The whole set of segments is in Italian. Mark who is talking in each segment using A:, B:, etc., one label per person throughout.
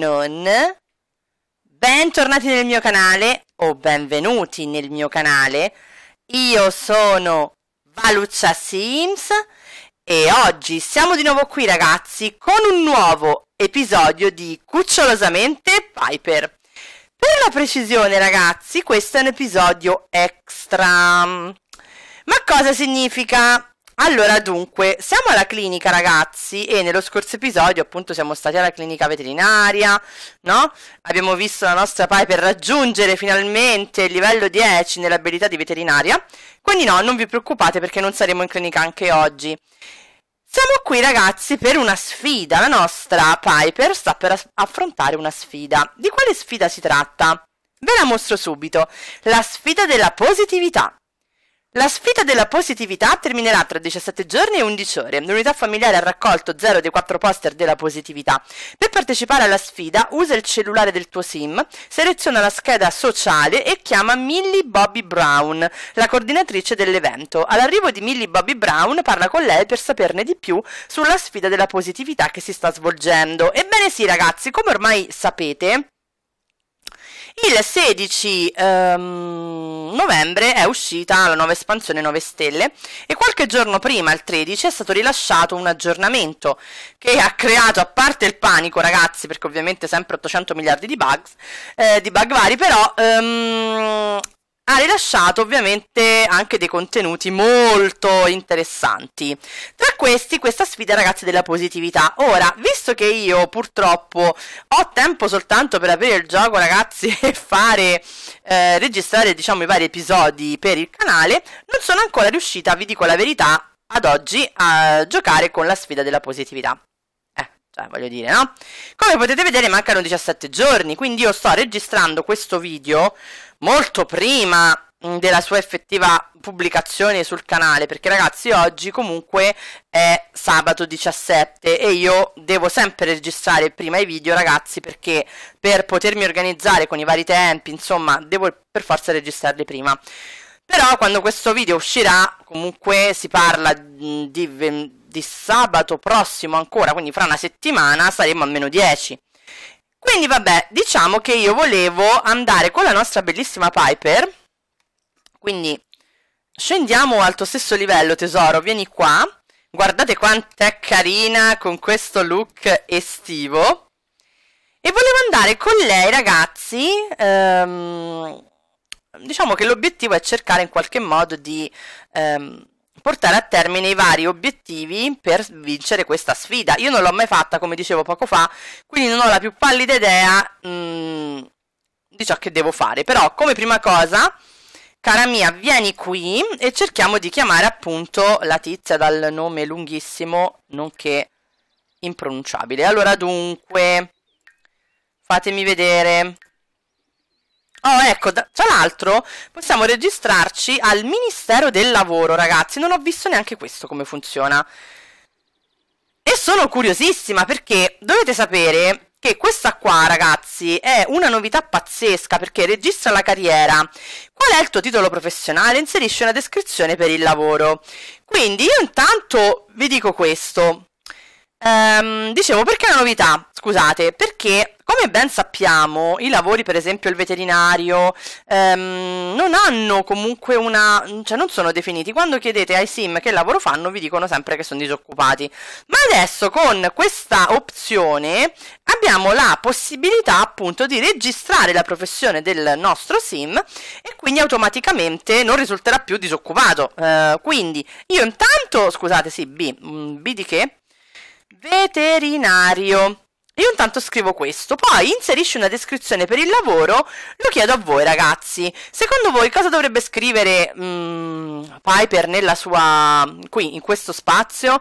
A: non... Bentornati nel mio canale, o benvenuti nel mio canale, io sono Valuccia Sims e oggi siamo di nuovo qui ragazzi con un nuovo episodio di Cucciolosamente Piper. Per la precisione ragazzi questo è un episodio extra. Ma cosa significa? Allora, dunque, siamo alla clinica, ragazzi, e nello scorso episodio, appunto, siamo stati alla clinica veterinaria, no? Abbiamo visto la nostra Piper raggiungere finalmente il livello 10 nell'abilità di veterinaria. Quindi no, non vi preoccupate perché non saremo in clinica anche oggi. Siamo qui ragazzi per una sfida, la nostra Piper sta per affrontare una sfida. Di quale sfida si tratta? Ve la mostro subito, la sfida della positività. La sfida della positività terminerà tra 17 giorni e 11 ore. L'unità familiare ha raccolto 0 dei 4 poster della positività. Per partecipare alla sfida usa il cellulare del tuo SIM, seleziona la scheda sociale e chiama Millie Bobby Brown, la coordinatrice dell'evento. All'arrivo di Millie Bobby Brown parla con lei per saperne di più sulla sfida della positività che si sta svolgendo. Ebbene sì ragazzi, come ormai sapete... Il 16 ehm, novembre è uscita la nuova espansione 9 Stelle e qualche giorno prima, il 13, è stato rilasciato un aggiornamento che ha creato, a parte il panico ragazzi, perché ovviamente sempre 800 miliardi di, bugs, eh, di bug vari, però ehm, ha rilasciato ovviamente anche dei contenuti molto interessanti. Tra questi questa sfida ragazzi della positività. Ora, visto che io purtroppo ho tempo soltanto per aprire il gioco ragazzi e fare, eh, registrare diciamo i vari episodi per il canale, non sono ancora riuscita, vi dico la verità, ad oggi a giocare con la sfida della positività. Eh, cioè, voglio dire, no? Come potete vedere mancano 17 giorni, quindi io sto registrando questo video molto prima della sua effettiva pubblicazione sul canale perché ragazzi oggi comunque è sabato 17 e io devo sempre registrare prima i video ragazzi perché per potermi organizzare con i vari tempi insomma devo per forza registrarli prima però quando questo video uscirà comunque si parla di, di sabato prossimo ancora quindi fra una settimana saremo almeno 10 quindi vabbè, diciamo che io volevo andare con la nostra bellissima Piper. Quindi scendiamo al tuo stesso livello, tesoro, vieni qua. Guardate quant'è carina con questo look estivo. E volevo andare con lei, ragazzi. Ehm, diciamo che l'obiettivo è cercare in qualche modo di ehm, portare a termine i vari obiettivi per vincere questa sfida. Io non l'ho mai fatta, come dicevo poco fa, quindi non ho la più pallida idea mh, mm, di ciò che devo fare. Però, come prima cosa, cara mia, vieni qui e cerchiamo di chiamare appunto la tizia dal nome lunghissimo, nonché impronunciabile. Allora, dunque, fatemi vedere. Oh, ecco, tra l'altro possiamo registrarci al Ministero del Lavoro, ragazzi. Non ho visto neanche questo come funziona. E sono curiosissima perché dovete sapere che questa qua, ragazzi, è una novità pazzesca perché registra la carriera. Qual è il tuo titolo professionale? Inserisci una descrizione per il lavoro. Quindi io intanto vi dico questo. Ehm, dicevo, perché è una novità? Scusate, perché come ben sappiamo i lavori, per esempio il veterinario, ehm, non hanno comunque una... cioè non sono definiti. Quando chiedete ai sim che lavoro fanno vi dicono sempre che sono disoccupati. Ma adesso con questa opzione abbiamo la possibilità appunto di registrare la professione del nostro sim e quindi automaticamente non risulterà più disoccupato. Eh, quindi io intanto, scusate, sì, B, mm, B di che? veterinario. Io intanto scrivo questo, poi inserisci una descrizione per il lavoro, lo chiedo a voi ragazzi. Secondo voi cosa dovrebbe scrivere mm, Piper nella sua... qui, in questo spazio?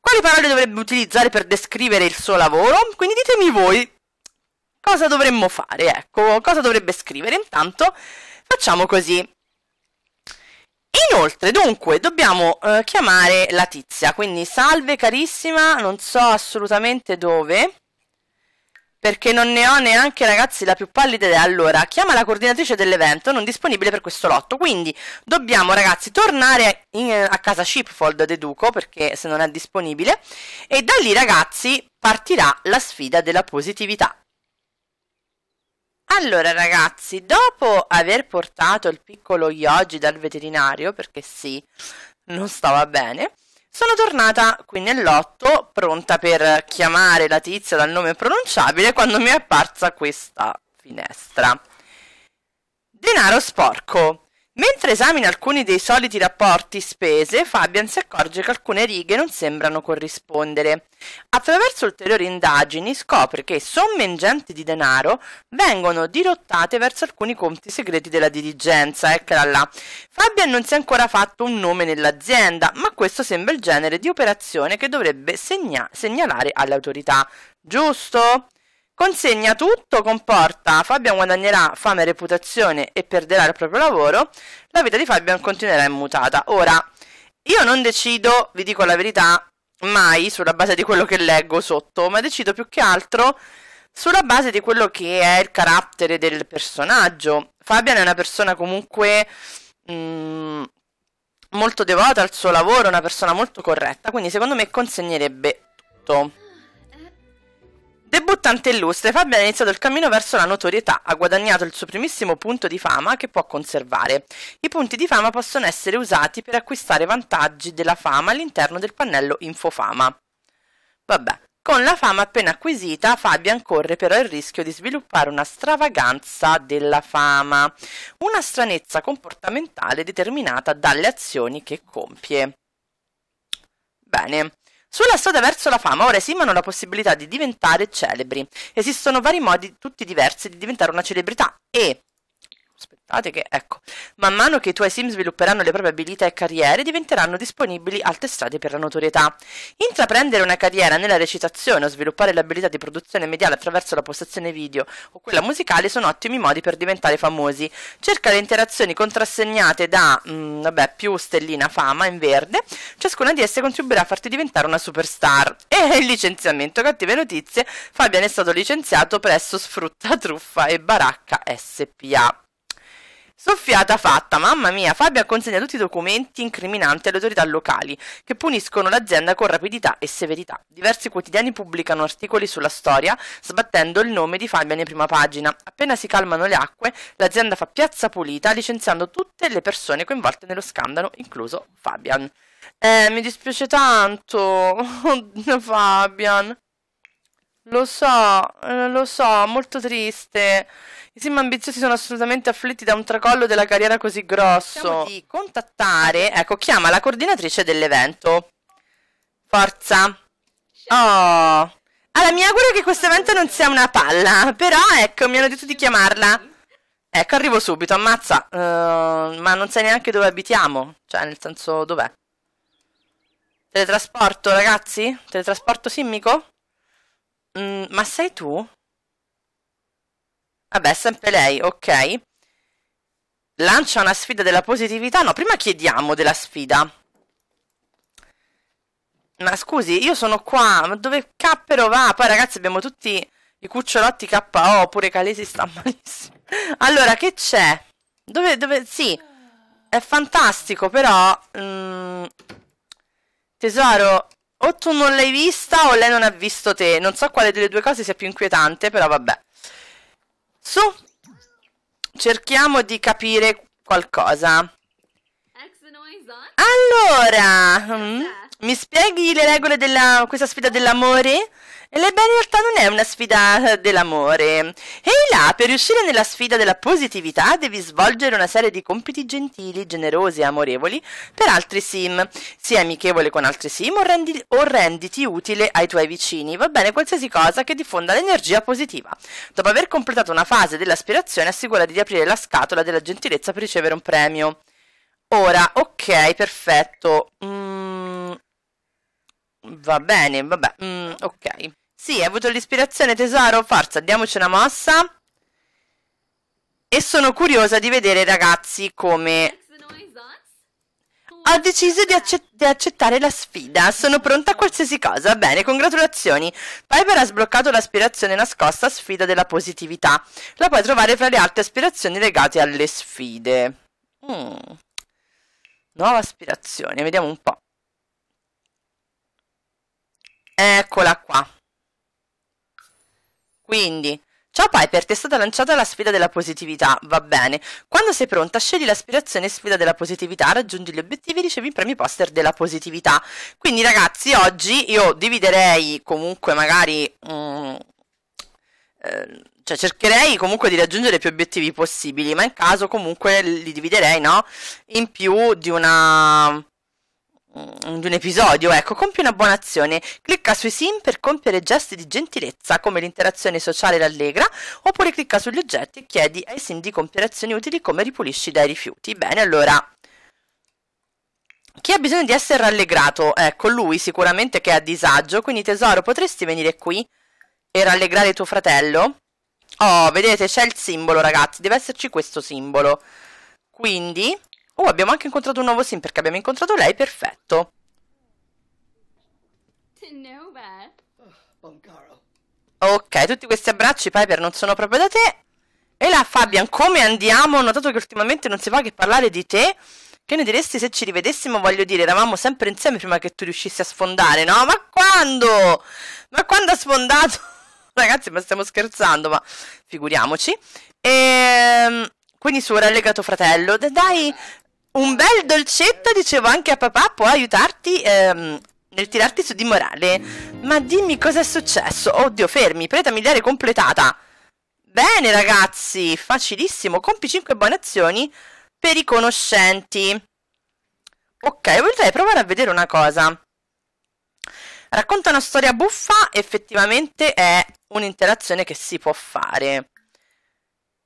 A: Quali parole dovrebbe utilizzare per descrivere il suo lavoro? Quindi ditemi voi cosa dovremmo fare, ecco, cosa dovrebbe scrivere. Intanto facciamo così. Inoltre, dunque, dobbiamo eh, chiamare la tizia, quindi salve carissima, non so assolutamente dove, perché non ne ho neanche ragazzi la più pallida idea. Allora, chiama la coordinatrice dell'evento, non disponibile per questo lotto, quindi dobbiamo ragazzi tornare a, in, eh, a casa Shipfold, deduco, perché se non è disponibile, e da lì ragazzi partirà la sfida della positività. Allora ragazzi, dopo aver portato il piccolo Yogi dal veterinario, perché sì, non stava bene, sono tornata qui nell'otto, pronta per chiamare la tizia dal nome pronunciabile quando mi è apparsa questa finestra. Denaro sporco. Mentre esamina alcuni dei soliti rapporti spese, Fabian si accorge che alcune righe non sembrano corrispondere. Attraverso ulteriori indagini scopre che somme ingenti di denaro vengono dirottate verso alcuni conti segreti della dirigenza, eccola là. Fabian non si è ancora fatto un nome nell'azienda, ma questo sembra il genere di operazione che dovrebbe segna- segnalare alle autorità. Giusto? Consegna tutto comporta Fabian guadagnerà fame e reputazione e perderà il proprio lavoro, la vita di Fabian continuerà immutata. Ora, io non decido, vi dico la verità, mai sulla base di quello che leggo sotto, ma decido più che altro sulla base di quello che è il carattere del personaggio. Fabian è una persona comunque mh, mm, molto devota al suo lavoro, una persona molto corretta, quindi secondo me consegnerebbe tutto. Debuttante illustre, Fabio ha iniziato il cammino verso la notorietà, ha guadagnato il suo primissimo punto di fama che può conservare. I punti di fama possono essere usati per acquistare vantaggi della fama all'interno del pannello Infofama. Vabbè, con la fama appena acquisita, Fabian corre però il rischio di sviluppare una stravaganza della fama, una stranezza comportamentale determinata dalle azioni che compie. Bene. Sulla strada verso la fama ora esimano la possibilità di diventare celebri. Esistono vari modi, tutti diversi, di diventare una celebrità e aspettate che, ecco, man mano che i tuoi sim svilupperanno le proprie abilità e carriere, diventeranno disponibili altre strade per la notorietà. Intraprendere una carriera nella recitazione o sviluppare l'abilità di produzione mediale attraverso la postazione video o quella musicale sono ottimi modi per diventare famosi. Cerca le interazioni contrassegnate da, mh, mm, vabbè, più stellina fama in verde, ciascuna di esse contribuirà a farti diventare una superstar. E il licenziamento, cattive notizie, Fabian è stato licenziato presso Sfrutta Truffa e Baracca SPA. Soffiata fatta, mamma mia, Fabio ha consegnato tutti i documenti incriminanti alle autorità locali, che puniscono l'azienda con rapidità e severità. Diversi quotidiani pubblicano articoli sulla storia, sbattendo il nome di Fabio in prima pagina. Appena si calmano le acque, l'azienda fa piazza pulita, licenziando tutte le persone coinvolte nello scandalo, incluso Fabian. Eh, mi dispiace tanto, Fabian. Lo so, eh, lo so, molto triste. I sim ambiziosi sono assolutamente afflitti da un tracollo della carriera così grosso. Possiamo di contattare, ecco, chiama la coordinatrice dell'evento. Forza. Oh. Allora, mi auguro che questo evento non sia una palla, però ecco, mi hanno detto di chiamarla. Ecco, arrivo subito, ammazza. Uh, ma non sai neanche dove abitiamo, cioè nel senso dov'è. Teletrasporto, ragazzi? Teletrasporto simmico? Mm, ma sei tu? Vabbè, sempre lei, ok. Lancia una sfida della positività. No, prima chiediamo della sfida. Ma scusi, io sono qua. Ma dove cappero va? Poi ragazzi abbiamo tutti i cucciolotti KO, pure Calesi sta malissimo. Allora, che c'è? Dove, dove, sì, è fantastico, però... Mm, tesoro, o tu non l'hai vista o lei non ha visto te. Non so quale delle due cose sia più inquietante, però vabbè. Su, cerchiamo di capire qualcosa. Allora, mm, mi spieghi le regole di questa sfida dell'amore? La realtà non è una sfida dell'amore. Ehi là, per riuscire nella sfida della positività devi svolgere una serie di compiti gentili, generosi e amorevoli per altri sim. Sii amichevole con altri sim o, rendi, o renditi utile ai tuoi vicini. Va bene qualsiasi cosa che diffonda l'energia positiva. Dopo aver completato una fase dell'aspirazione, assicurati di aprire la scatola della gentilezza per ricevere un premio. Ora, ok, perfetto. Mm, va bene, vabbè, mm, ok. Sì, hai avuto l'ispirazione, tesoro? Forza, diamoci una mossa. E sono curiosa di vedere, ragazzi, come... Ho deciso di, accett di, accettare la sfida. Sono pronta a qualsiasi cosa. Bene, congratulazioni. Piper ha sbloccato l'aspirazione nascosta sfida della positività. La puoi trovare fra le altre aspirazioni legate alle sfide. Mm. Nuova aspirazione, vediamo un po'. Eccola qua. Quindi, Ciao Piper, ti è stata lanciata la sfida della positività, va bene. Quando sei pronta, scegli l'aspirazione sfida della positività, raggiungi gli obiettivi e ricevi i premi poster della positività. Quindi ragazzi, oggi io dividerei comunque magari... Um, cioè cercherei comunque di raggiungere più obiettivi possibili, ma in caso comunque li dividerei, no? In più di una Mm, di un episodio, ecco, compi una buona azione, clicca sui sim per compiere gesti di gentilezza come l'interazione sociale rallegra, oppure clicca sugli oggetti e chiedi ai sim di compiere azioni utili come ripulisci dai rifiuti. Bene, allora chi ha bisogno di essere rallegrato? Ecco, lui sicuramente che è a disagio, quindi tesoro, potresti venire qui e rallegrare tuo fratello? Oh, vedete, c'è il simbolo, ragazzi, deve esserci questo simbolo. Quindi Oh, abbiamo anche incontrato un nuovo sim perché abbiamo incontrato lei, perfetto. Ah, ok, tutti questi abbracci, Piper, non sono proprio da te. E là, Fabian, come andiamo? Ho notato che ultimamente non si fa che parlare di te. Che ne diresti se ci rivedessimo? Voglio dire, eravamo sempre insieme prima che tu riuscissi a sfondare, no? Ma quando? Ma quando ha sfondato? Ragazzi, ma stiamo scherzando, ma figuriamoci. Ehm... Quindi suo rallegato fratello, dai, un bel dolcetto, dicevo anche a papà, può aiutarti ehm, nel tirarti su di morale. Ma dimmi cosa è successo. Oddio, fermi, preta miliare completata. Bene ragazzi, facilissimo. Compi 5 buone azioni per i conoscenti. Ok, vorrei provare a vedere una cosa. Racconta una storia buffa, effettivamente è un'interazione che si può fare.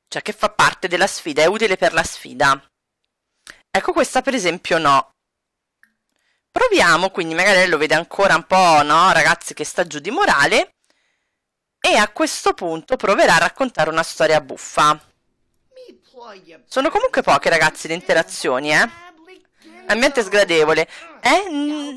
A: Cioè che fa parte della sfida, è utile per la sfida. Ecco questa per esempio no. Proviamo, quindi magari lei lo vede ancora un po', no, ragazzi, che sta giù di morale. E a questo punto proverà a raccontare una storia buffa. Sono comunque poche, ragazzi, le interazioni, eh. Ambiente sgradevole. Eh? eh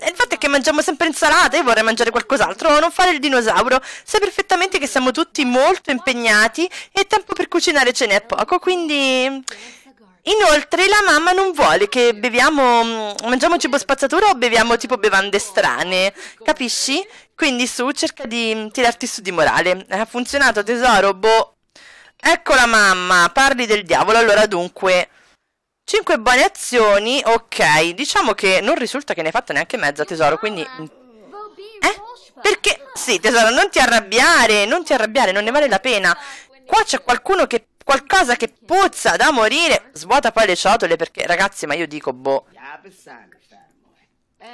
A: il fatto è che mangiamo sempre insalata, e vorrei mangiare qualcos'altro, non fare il dinosauro. Sai perfettamente che siamo tutti molto impegnati e tempo per cucinare ce n'è poco, quindi Inoltre la mamma non vuole che beviamo, mm, mangiamo cibo spazzatura o beviamo tipo bevande strane, capisci? Quindi su, cerca di mm, tirarti su di morale. Ha funzionato tesoro, boh. Ecco la mamma, parli del diavolo, allora dunque... 5 buone azioni, ok, diciamo che non risulta che ne hai fatta neanche mezza tesoro, quindi... Mm. Eh? Perché? Sì tesoro, non ti arrabbiare, non ti arrabbiare, non ne vale la pena. Qua c'è qualcuno che Qualcosa che puzza da morire. Svuota poi le ciotole perché, ragazzi, ma io dico, boh. Eh.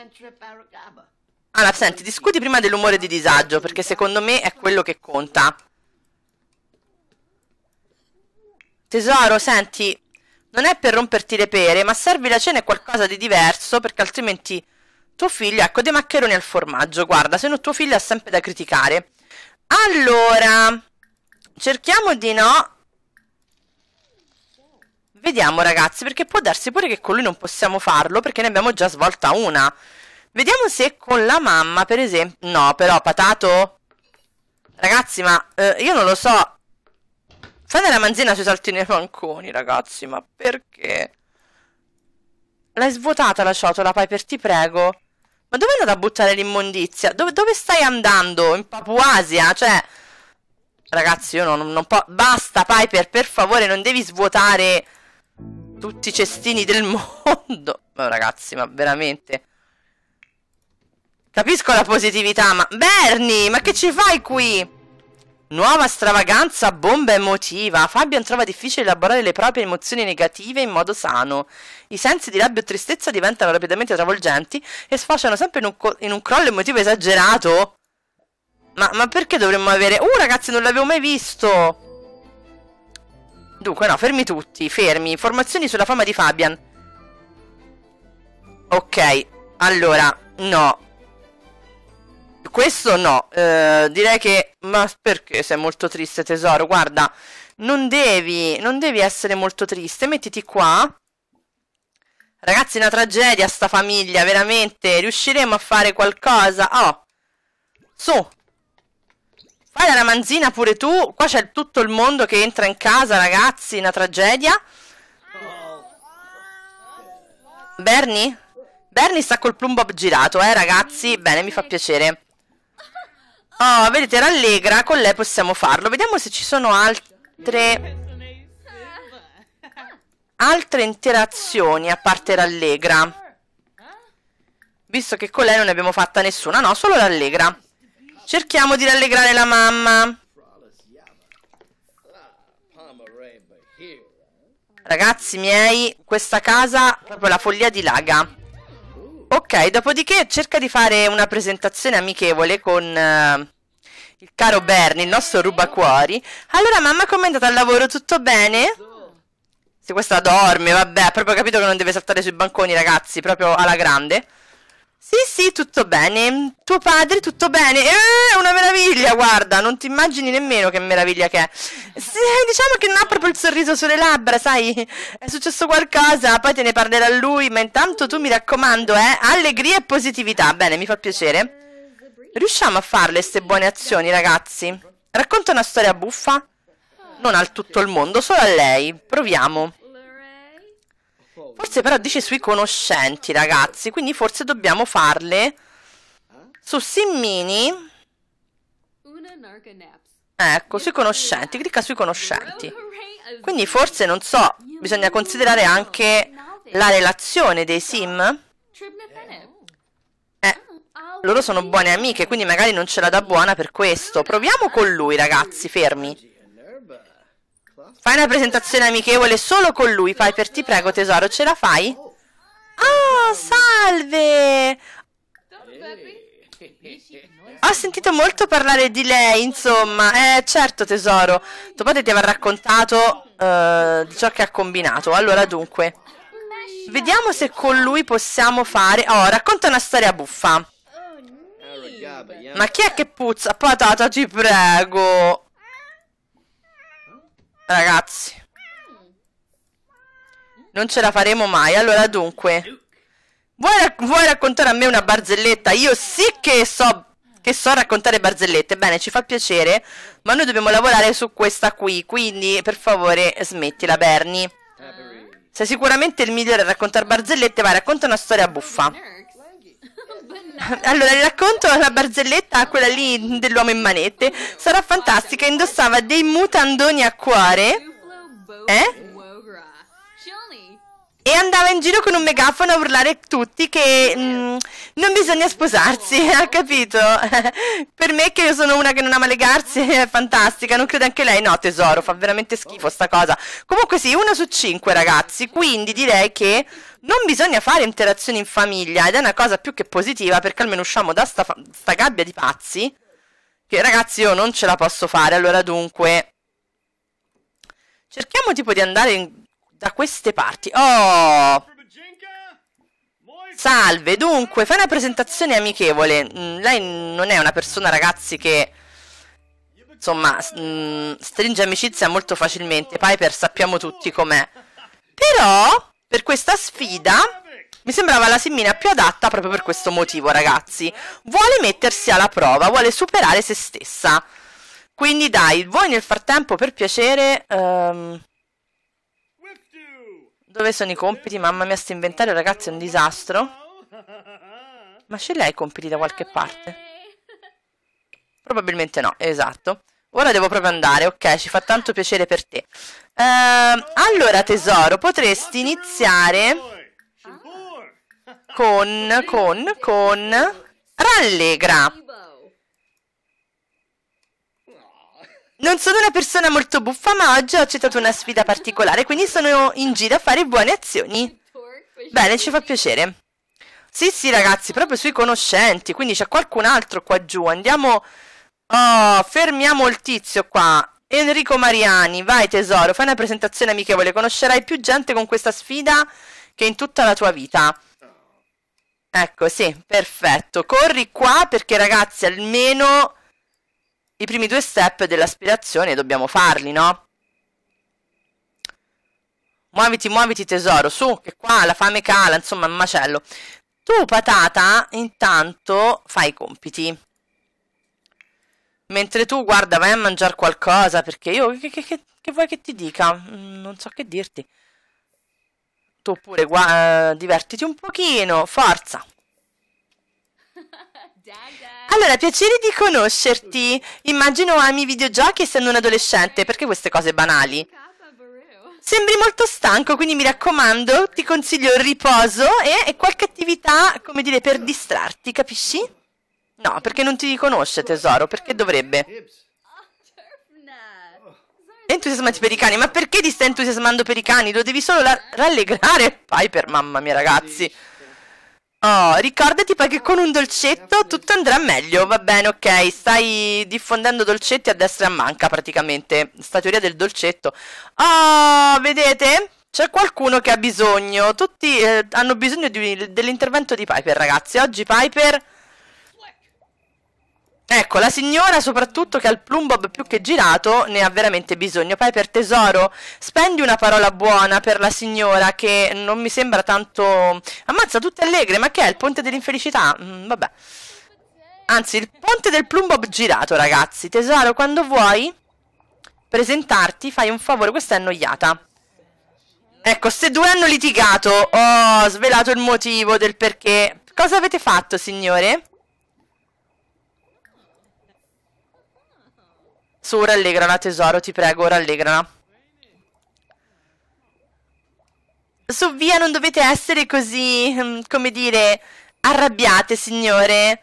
A: Allora, senti, discuti prima dell'umore di disagio, perché secondo me è quello che conta. Tesoro, senti, non è per romperti le pere, ma servi la cena e qualcosa di diverso, perché altrimenti tuo figlio, ecco, dei maccheroni al formaggio, guarda, se no tuo figlio ha sempre da criticare. Allora, cerchiamo di no Vediamo ragazzi, perché può darsi pure che con lui non possiamo farlo, perché ne abbiamo già svolta una. Vediamo se con la mamma, per esempio... No, però, patato... Ragazzi, ma eh, io non lo so. Fate la manzina sui salti nei manconi, ragazzi, ma perché? L'hai svuotata la ciotola, Piper, ti prego. Ma dove è andata a buttare l'immondizia? Dove, dove, stai andando? In Papuasia? Cioè... Ragazzi, io non, non posso... Basta, Piper, per favore, non devi svuotare tutti i cestini del mondo. Ma ragazzi, ma veramente. Capisco la positività, ma... Bernie, ma che ci fai qui? Nuova stravaganza, bomba emotiva. Fabian trova difficile elaborare le proprie emozioni negative in modo sano. I sensi di rabbia e tristezza diventano rapidamente travolgenti e sfociano sempre in un, in un crollo emotivo esagerato. Ma, ma perché dovremmo avere... Uh, ragazzi, non l'avevo mai visto! Dunque, no, fermi tutti, fermi. Informazioni sulla fama di Fabian. Ok, allora, no. Questo no, eh, direi che... Ma perché sei molto triste, tesoro? Guarda, non devi, non devi essere molto triste. Mettiti qua. Ragazzi, è una tragedia sta famiglia, veramente. Riusciremo a fare qualcosa? Oh, su, Fai la ramanzina pure tu. Qua c'è tutto il mondo che entra in casa, ragazzi. Una tragedia. Bernie? Bernie sta col plumbob girato, eh, ragazzi. Bene, mi fa piacere. Oh, vedete, rallegra. Con lei possiamo farlo. Vediamo se ci sono altre... Altre interazioni a parte rallegra. Visto che con lei non ne abbiamo fatta nessuna. No, solo rallegra. Cerchiamo di rallegrare la mamma. Ragazzi miei, questa casa proprio la follia di Laga. Ok, dopodiché cerca di fare una presentazione amichevole con uh, il caro Bernie, il nostro rubacuori. Allora mamma, com'è andata al lavoro? Tutto bene? Se questa dorme, vabbè, ha proprio capito che non deve saltare sui banconi, ragazzi, proprio alla grande. Sì, sì, tutto bene. Tuo padre, tutto bene. Eh, una meraviglia, guarda, non ti immagini nemmeno che meraviglia che è. Sì, eh, diciamo che non ha proprio il sorriso sulle labbra, sai? È successo qualcosa, poi te ne parlerà lui, ma intanto tu mi raccomando, eh, allegria e positività. Bene, mi fa piacere. Riusciamo a farle queste buone azioni, ragazzi? Racconta una storia buffa? Non al tutto il mondo, solo a lei. Proviamo. Forse però dice sui conoscenti, ragazzi, quindi forse dobbiamo farle su Simmini. Ecco, sui conoscenti, clicca sui conoscenti. Quindi forse, non so, bisogna considerare anche la relazione dei sim. Eh, loro sono buone amiche, quindi magari non ce la da buona per questo. Proviamo con lui, ragazzi, fermi. Fai una presentazione amichevole solo con lui, Piper, ti prego tesoro, ce la fai? Oh, salve! Ho sentito molto parlare di lei, insomma. Eh, certo, tesoro. Tuo padre ti aveva raccontato uh, di ciò che ha combinato. Allora, dunque. Vediamo se con lui possiamo fare... Oh, racconta una storia buffa. Oh, Ma chi è che puzza? Patata, ti prego. Ragazzi. Non ce la faremo mai. Allora, dunque. Vuoi, rac vuoi raccontare a me una barzelletta? Io sì che so che so raccontare barzellette. Bene, ci fa piacere, ma noi dobbiamo lavorare su questa qui, quindi per favore smettila, Bernie. Sei sicuramente il migliore a raccontare barzellette, vai, racconta una storia buffa. Allora, il racconto alla barzelletta, quella lì dell'uomo in manette, sarà fantastica. Indossava dei mutandoni a cuore. Eh? E andava in giro con un megafono a urlare a tutti che mh, mm, non bisogna sposarsi, ha capito? per me che io sono una che non ama legarsi è fantastica, non crede anche lei? No tesoro, fa veramente schifo sta cosa. Comunque sì, uno su cinque ragazzi, quindi direi che... Non bisogna fare interazioni in famiglia ed è una cosa più che positiva perché almeno usciamo da sta, sta gabbia di pazzi che ragazzi io non ce la posso fare. Allora dunque cerchiamo tipo di andare in, da queste parti. Oh! Salve, dunque, fai una presentazione amichevole. Mm, lei non è una persona, ragazzi, che insomma mm, stringe amicizia molto facilmente. Piper sappiamo tutti com'è. Però per questa sfida mi sembrava la Simmina più adatta proprio per questo motivo, ragazzi. Vuole mettersi alla prova, vuole superare se stessa. Quindi dai, voi nel frattempo, per piacere... Um... Dove sono i compiti? Mamma mia, sto inventario, ragazzi, è un disastro. Ma ce l'hai i compiti da qualche parte? Probabilmente no, esatto. Ora devo proprio andare, ok? Ci fa tanto piacere per te. Uh, allora tesoro, potresti iniziare con, con, con rallegra. Non sono una persona molto buffa, ma oggi ho accettato una sfida particolare, quindi sono in giro a fare buone azioni. Bene, ci fa piacere. Sì, sì, ragazzi, proprio sui conoscenti, quindi c'è qualcun altro qua giù. Andiamo... Oh, fermiamo il tizio qua. Enrico Mariani, vai tesoro, fai una presentazione amichevole, conoscerai più gente con questa sfida che in tutta la tua vita. Ecco, sì, perfetto. Corri qua perché ragazzi, almeno i primi due step dell'aspirazione dobbiamo farli, no? Muoviti, muoviti tesoro, su, che qua la fame cala, insomma, macello. Tu, patata, intanto fai i compiti. Mentre tu, guarda, vai a mangiare qualcosa perché io che, che, che, che vuoi che ti dica? Mm, non so che dirti. Tu pure, gua- eh, divertiti un pochino, forza. Allora, piacere di conoscerti. Immagino ami i videogiochi essendo un adolescente, perché queste cose banali. Sembri molto stanco, quindi mi raccomando, ti consiglio il riposo e, e qualche attività, come dire, per distrarti, capisci? No, perché non ti riconosce, tesoro, perché dovrebbe? Entusiasmati per i cani, ma perché ti stai entusiasmando per i cani? Lo devi solo rallegrare, Piper, mamma mia ragazzi. Oh, ricordati poi che con un dolcetto tutto andrà meglio, va bene, ok, stai diffondendo dolcetti a destra e a manca praticamente, sta teoria del dolcetto. Oh, vedete? C'è qualcuno che ha bisogno, tutti eh, hanno bisogno dell'intervento di Piper ragazzi, oggi Piper Ecco, la signora soprattutto che ha il plumbob più che girato ne ha veramente bisogno. Poi per tesoro, spendi una parola buona per la signora che non mi sembra tanto... Ammazza, tutte allegre, ma che è? Il ponte dell'infelicità? Mm, vabbè. Anzi, il ponte del plumbob girato, ragazzi. Tesoro, quando vuoi presentarti, fai un favore. Questa è annoiata. Ecco, se due hanno litigato, ho oh, svelato il motivo del perché. Cosa avete fatto, signore? Su, rallegrala tesoro, ti prego, rallegrala. Su, via, non dovete essere così, mm, come dire, arrabbiate, signore.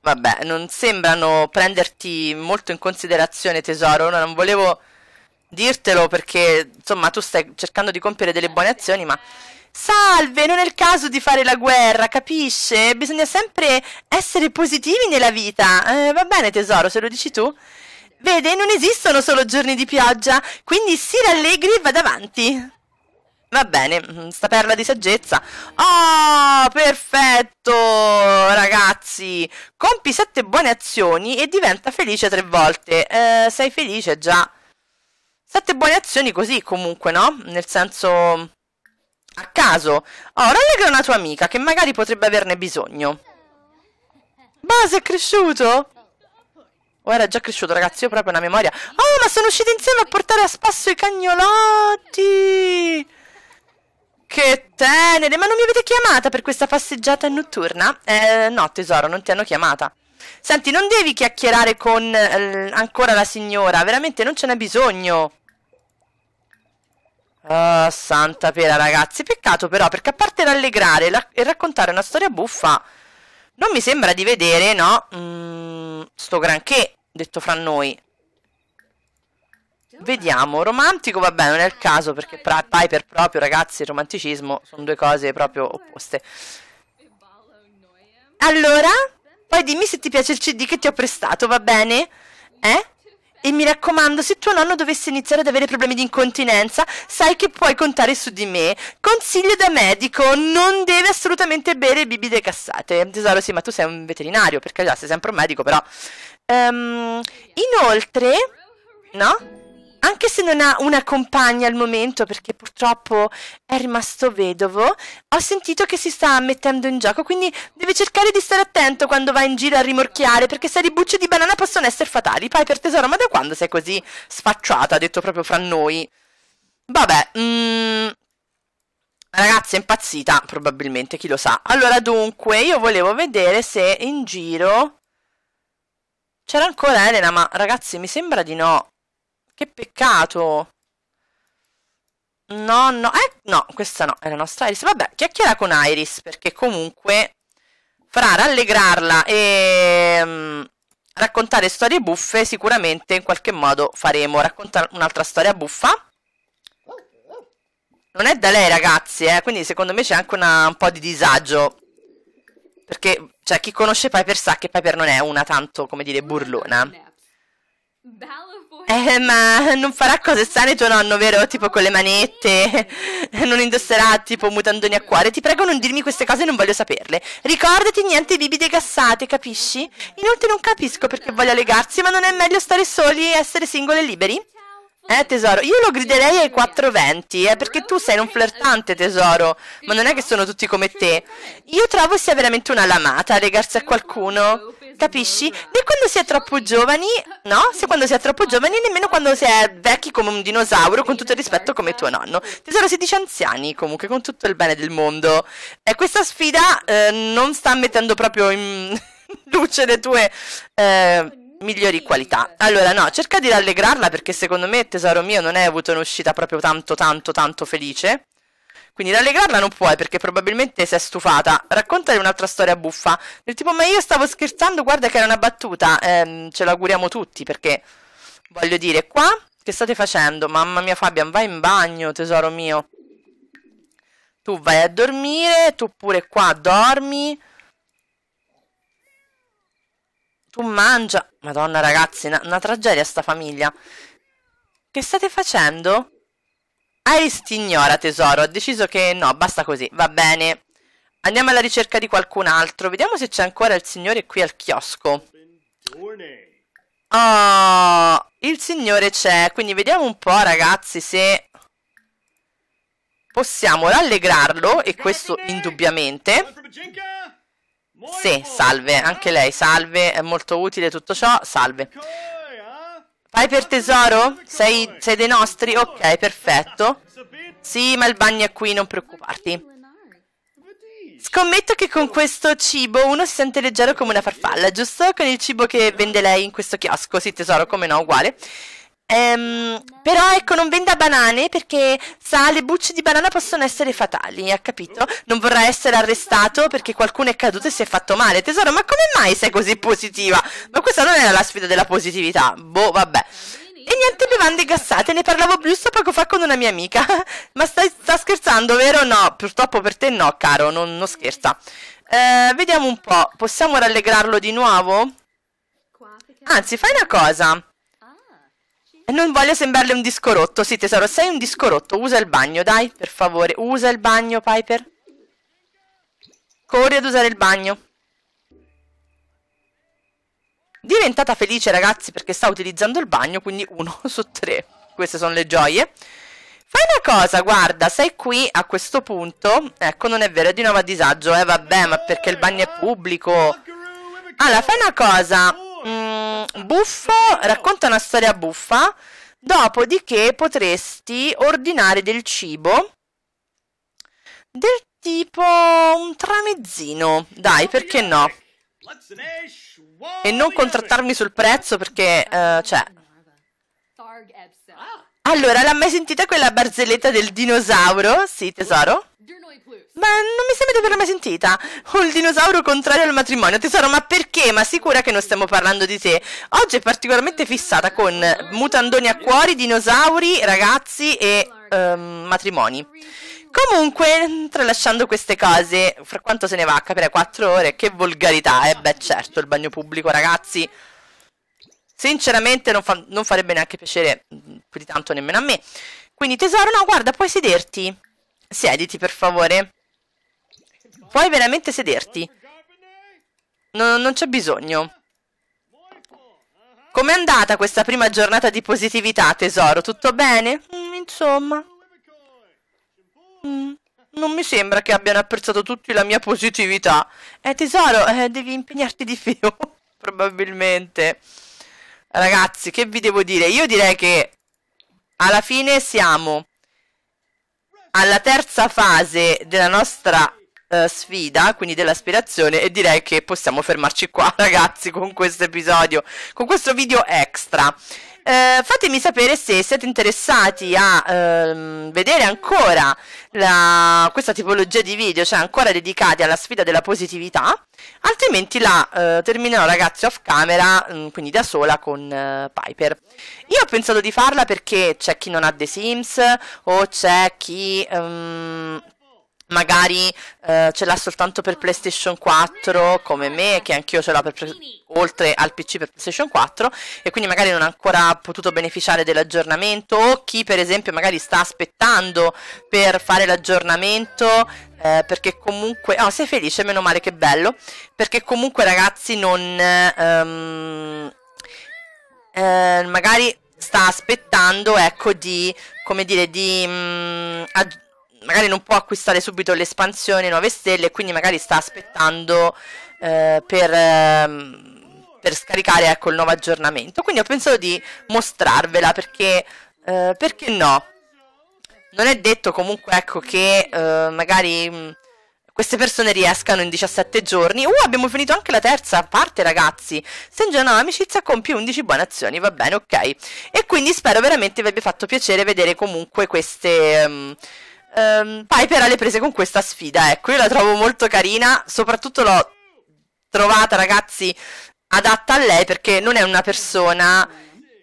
A: Vabbè, non sembrano prenderti molto in considerazione, tesoro. Non volevo dirtelo perché insomma tu stai cercando di compiere delle buone azioni, ma Salve, non è il caso di fare la guerra, capisce? Bisogna sempre essere positivi nella vita. Eh, va bene, tesoro, se lo dici tu. Vede, non esistono solo giorni di pioggia, quindi si rallegri e vada avanti. Va bene, mm, sta perla di saggezza. Oh, perfetto, ragazzi. Compi sette buone azioni e diventa felice tre volte. Eh, sei felice già. Sette buone azioni così comunque, no? Nel senso... A caso. Ora Oh, rallegra una tua amica che magari potrebbe averne bisogno. Base boh, è cresciuto? O era già cresciuto, ragazzi, io proprio una memoria. Oh, ma sono usciti insieme a portare a spasso i cagnolotti! Che tenere! Ma non mi avete chiamata per questa passeggiata notturna? Eh, no, tesoro, non ti hanno chiamata. Senti, non devi chiacchierare con eh, ancora la signora, veramente non ce n'è bisogno. Uh, santa pera ragazzi, peccato però perché a parte rallegrare e raccontare una storia buffa non mi sembra di vedere, no? Mm, sto granché, detto fra noi. Vediamo, romantico vabbè non è il caso perché Piper proprio ragazzi e romanticismo sono due cose proprio opposte. Allora? Poi dimmi se ti piace il cd che ti ho prestato, va bene? Eh? E mi raccomando, se tuo nonno dovesse iniziare ad avere problemi di incontinenza, sai che puoi contare su di me. Consiglio da medico, non deve assolutamente bere bibite cassate. Tesoro, sì, ma tu sei un veterinario, perché già sei sempre un medico, però... Um, inoltre... No? anche se non ha una compagna al momento, perché purtroppo è rimasto vedovo, ho sentito che si sta mettendo in gioco, quindi deve cercare di stare attento quando va in giro a rimorchiare, perché se bucce di banana possono essere fatali. per tesoro, ma da quando sei così sfacciata, ha detto proprio fra noi? Vabbè, mm, Ragazza impazzita, probabilmente, chi lo sa. Allora, dunque, io volevo vedere se in giro... C'era ancora Elena, ma ragazzi, mi sembra di no. Che peccato! No, no, eh, no, questa no, è la nostra Iris. Vabbè, chiacchiera con Iris, perché comunque farà rallegrarla e mh, mm, raccontare storie buffe, sicuramente in qualche modo faremo. Racconta un'altra storia buffa. Non è da lei, ragazzi, eh, quindi secondo me c'è anche una, un po' di disagio. Perché, cioè, chi conosce Piper sa che Piper non è una tanto, come dire, burlona. Ballad ancora. Eh, ma non farà cose sane tuo nonno, vero? Tipo con le manette. Non indosserà tipo mutandoni a cuore. Ti prego non dirmi queste cose, non voglio saperle. Ricordati niente bibite gassate, capisci? Inoltre non capisco perché voglia legarsi, ma non è meglio stare soli e essere singoli e liberi? Eh tesoro, io lo griderei ai 420, eh, perché tu sei un flirtante tesoro, ma non è che sono tutti come te. Io trovo sia veramente una lamata legarsi a qualcuno, capisci? Né quando si è troppo giovani, no? Se quando si è troppo giovani, nemmeno quando si è vecchi come un dinosauro, con tutto il rispetto come tuo nonno. Tesoro, si dice anziani comunque, con tutto il bene del mondo. E questa sfida eh, non sta mettendo proprio in luce le tue... Eh, migliori qualità. Allora, no, cerca di rallegrarla perché secondo me, tesoro mio, non hai avuto un'uscita proprio tanto, tanto, tanto felice. Quindi rallegrarla non puoi perché probabilmente si è stufata. Raccontale un'altra storia buffa. Del tipo, ma io stavo scherzando, guarda che era una battuta. Eh, ce l'auguriamo tutti perché, voglio dire, qua che state facendo? Mamma mia Fabian, vai in bagno, tesoro mio. Tu vai a dormire, tu pure qua dormi. Tu mangia. Madonna ragazzi, una, una tragedia sta famiglia. Che state facendo? Iris ti ignora tesoro, ha deciso che no, basta così, va bene. Andiamo alla ricerca di qualcun altro, vediamo se c'è ancora il signore qui al chiosco. Oh, il signore c'è, quindi vediamo un po' ragazzi se possiamo rallegrarlo, e questo indubbiamente. Sì, salve, anche lei, salve, è molto utile tutto ciò, salve. Eh? Vai per tesoro? Sei, sei dei nostri? Ok, perfetto. Sì, ma il bagno è qui, non preoccuparti. Scommetto che con questo cibo uno si sente leggero come una farfalla, giusto? Con il cibo che vende lei in questo chiosco, sì tesoro, come no, uguale. Um, però ecco, non venda banane perché sa, le bucce di banana possono essere fatali, ha capito? Non vorrà essere arrestato perché qualcuno è caduto e si è fatto male. Tesoro, ma come mai sei così positiva? Ma questa non era la sfida della positività. Boh, vabbè. E niente bevande gassate, ne parlavo giusto poco fa con una mia amica. ma stai, sta scherzando, vero? No, purtroppo per te no, caro, non, non scherza. Uh, vediamo un po', possiamo rallegrarlo di nuovo? Anzi, fai una cosa. Non voglio sembrarle un disco rotto. Sì, tesoro, sei un disco rotto. Usa il bagno, dai, per favore. Usa il bagno, Piper. Corri ad usare il bagno. Diventata felice, ragazzi, perché sta utilizzando il bagno, quindi uno su tre. Queste sono le gioie. Fai una cosa, guarda, sei qui a questo punto. Ecco, non è vero, è di nuovo a disagio. Eh, vabbè, ma perché il bagno è pubblico. Allora, fai una cosa mm, buffo, racconta una storia buffa, dopodiché potresti ordinare del cibo del tipo un tramezzino, dai, perché no? E non contrattarmi sul prezzo perché, uh, cioè... Allora, l'ha mai sentita quella barzelletta del dinosauro? Sì, tesoro? Ma non mi sentita? Un dinosauro contrario al matrimonio. Tesoro, ma perché? Ma sicura che non stiamo parlando di te? Oggi è particolarmente fissata con mutandoni a cuori, dinosauri, ragazzi e um, matrimoni. Comunque, tralasciando queste cose, fra quanto se ne va a capire 4 ore, che volgarità, eh? Beh, certo, il bagno pubblico, ragazzi. Sinceramente non, fa non farebbe neanche piacere mm, più di tanto nemmeno a me. Quindi tesoro, no, guarda, puoi sederti. Siediti, per favore. Puoi veramente sederti? No, non c'è bisogno. Com'è andata questa prima giornata di positività, tesoro? Tutto bene? Mm, insomma. Mm, non mi sembra che abbiano apprezzato tutti la mia positività. Eh, tesoro, eh, devi impegnarti di più, probabilmente. Ragazzi, che vi devo dire? Io direi che alla fine siamo alla terza fase della nostra eh, sfida, quindi dell'aspirazione e direi che possiamo fermarci qua ragazzi con questo episodio, con questo video extra. Eh, fatemi sapere se siete interessati a ehm, vedere ancora la, questa tipologia di video, cioè ancora dedicati alla sfida della positività, altrimenti la eh, terminerò ragazzi off camera, mh, mm, quindi da sola con eh, Piper. Io ho pensato di farla perché c'è chi non ha The Sims o c'è chi... Um, magari eh, ce l'ha soltanto per PlayStation 4 come me, che anch'io ce l'ho oltre al PC per PlayStation 4 e quindi magari non ha ancora potuto beneficiare dell'aggiornamento o chi per esempio magari sta aspettando per fare l'aggiornamento eh, perché comunque... Oh, sei felice, meno male che bello, perché comunque ragazzi non... Ehm, eh, magari sta aspettando ecco di come dire di mh, mm, magari non può acquistare subito l'espansione 9 stelle, e quindi magari sta aspettando eh, per, ehm, per, scaricare ecco, il nuovo aggiornamento. Quindi ho pensato di mostrarvela perché, eh, perché no? Non è detto comunque ecco, che eh, magari mm, queste persone riescano in 17 giorni. Uh, abbiamo finito anche la terza parte, ragazzi. Stringiamo amicizia, compie 11 buone azioni, va bene, ok. E quindi spero veramente vi abbia fatto piacere vedere comunque queste... Um, um, Piper le prese con questa sfida, ecco, io la trovo molto carina, soprattutto l'ho trovata, ragazzi, adatta a lei perché non è una persona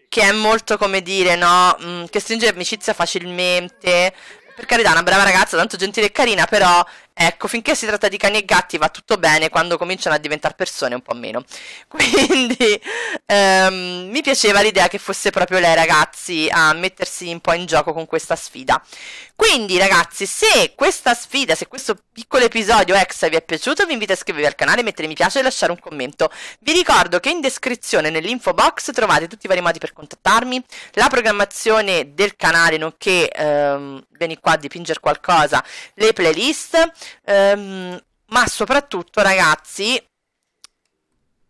A: che è molto, come dire, no, mh, mm, che stringe amicizia facilmente, per carità, è una brava ragazza, tanto gentile e carina, però Ecco, finché si tratta di cani e gatti va tutto bene, quando cominciano a diventare persone un po' meno. Quindi ehm, mi piaceva l'idea che fosse proprio lei, ragazzi, a mettersi un po' in gioco con questa sfida. Quindi, ragazzi, se questa sfida, se questo piccolo episodio extra vi è piaciuto, vi invito a iscrivervi al canale, mettere mi piace e lasciare un commento. Vi ricordo che in descrizione, nell'info box, trovate tutti i vari modi per contattarmi, la programmazione del canale, nonché, ehm, vieni qua a dipingere qualcosa, le playlist Um, ma soprattutto, ragazzi,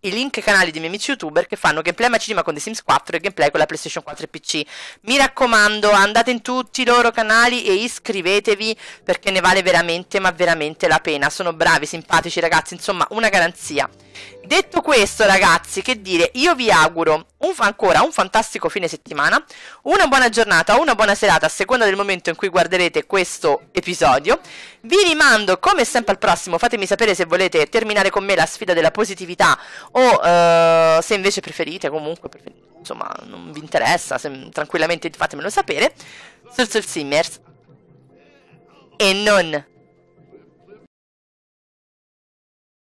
A: i link ai canali dei miei amici youtuber che fanno gameplay a cinema con The Sims 4 e gameplay con la PlayStation 4 e PC. Mi raccomando, andate in tutti i loro canali e iscrivetevi perché ne vale veramente, ma veramente la pena. Sono bravi, simpatici ragazzi, insomma, una garanzia. Detto questo, ragazzi, che dire, io vi auguro un, ancora un fantastico fine settimana, una buona giornata una buona serata a seconda del momento in cui guarderete questo episodio. Vi rimando come sempre al prossimo, fatemi sapere se volete terminare con me la sfida della positività o eh, se invece preferite, comunque, preferite, insomma, non vi interessa, se, tranquillamente fatemelo sapere, sul of Simmers e non